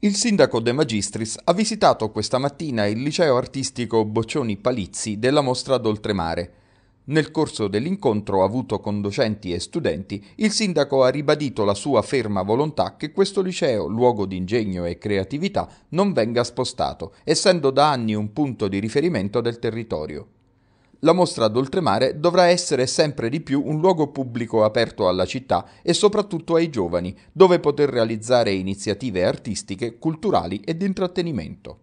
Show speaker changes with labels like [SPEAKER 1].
[SPEAKER 1] Il sindaco De Magistris ha visitato questa mattina il liceo artistico Boccioni Palizzi della Mostra d'Oltremare. Nel corso dell'incontro avuto con docenti e studenti, il sindaco ha ribadito la sua ferma volontà che questo liceo, luogo di ingegno e creatività, non venga spostato, essendo da anni un punto di riferimento del territorio. La mostra d'oltremare dovrà essere sempre di più un luogo pubblico aperto alla città e soprattutto ai giovani, dove poter realizzare iniziative artistiche, culturali e di intrattenimento.